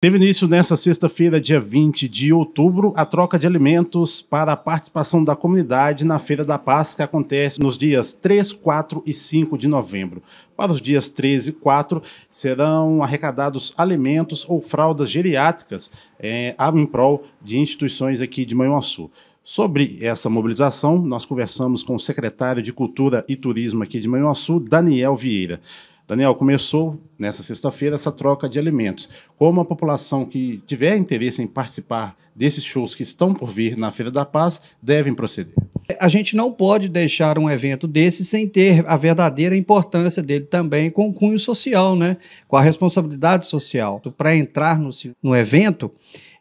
Teve início nesta sexta-feira, dia 20 de outubro, a troca de alimentos para a participação da comunidade na Feira da Paz, que acontece nos dias 3, 4 e 5 de novembro. Para os dias 13 e 4, serão arrecadados alimentos ou fraldas geriátricas é, em prol de instituições aqui de Manhuaçu. Sobre essa mobilização, nós conversamos com o secretário de Cultura e Turismo aqui de Manhuaçu, Daniel Vieira. Daniel, começou nessa sexta-feira essa troca de alimentos. Como a população que tiver interesse em participar desses shows que estão por vir na Feira da Paz devem proceder? A gente não pode deixar um evento desse sem ter a verdadeira importância dele também com o cunho social, né? com a responsabilidade social. Para entrar no, no evento,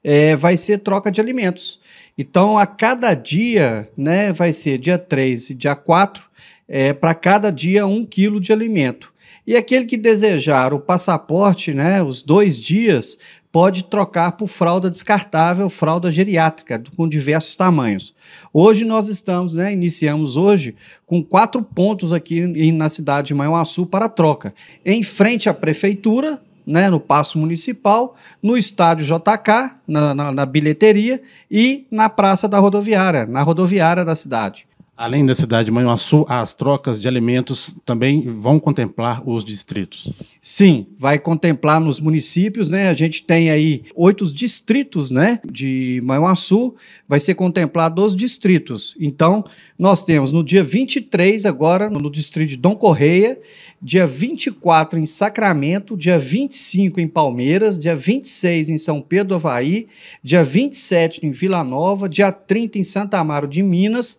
é, vai ser troca de alimentos. Então, a cada dia, né, vai ser dia 3 e dia 4, é, para cada dia um quilo de alimento. E aquele que desejar o passaporte, né, os dois dias, pode trocar por fralda descartável, fralda geriátrica, com diversos tamanhos. Hoje nós estamos, né, iniciamos hoje com quatro pontos aqui em, na cidade de Manhuaçu para troca. Em frente à prefeitura, né, no Paço Municipal, no Estádio JK, na, na, na bilheteria, e na Praça da Rodoviária, na rodoviária da cidade. Além da cidade de Manhuaçu, as trocas de alimentos também vão contemplar os distritos? Sim, vai contemplar nos municípios, né? A gente tem aí oito distritos, né? De Manhuaçu, vai ser contemplado os distritos. Então, nós temos no dia 23 agora no distrito de Dom Correia, dia 24 em Sacramento, dia 25 em Palmeiras, dia 26 em São Pedro do Havaí, dia 27 em Vila Nova, dia 30 em Santa Amaro de Minas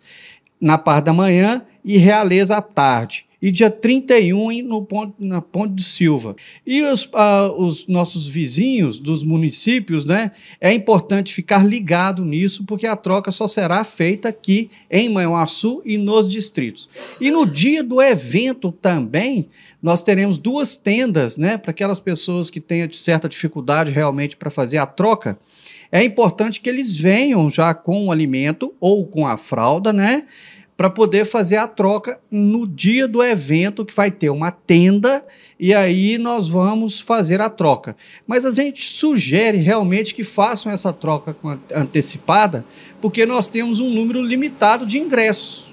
na parte da manhã e Realeza à tarde e dia 31 no ponto, na Ponte de Silva. E os, ah, os nossos vizinhos dos municípios, né? É importante ficar ligado nisso, porque a troca só será feita aqui em Manhuaçu e nos distritos. E no dia do evento também, nós teremos duas tendas, né? Para aquelas pessoas que tenham certa dificuldade realmente para fazer a troca é importante que eles venham já com o alimento ou com a fralda, né? para poder fazer a troca no dia do evento, que vai ter uma tenda, e aí nós vamos fazer a troca. Mas a gente sugere realmente que façam essa troca antecipada, porque nós temos um número limitado de ingressos.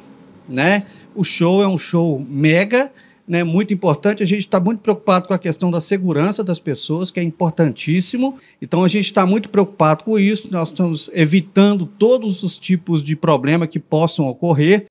Né? O show é um show mega, né, muito importante. A gente está muito preocupado com a questão da segurança das pessoas, que é importantíssimo. Então a gente está muito preocupado com isso. Nós estamos evitando todos os tipos de problema que possam ocorrer.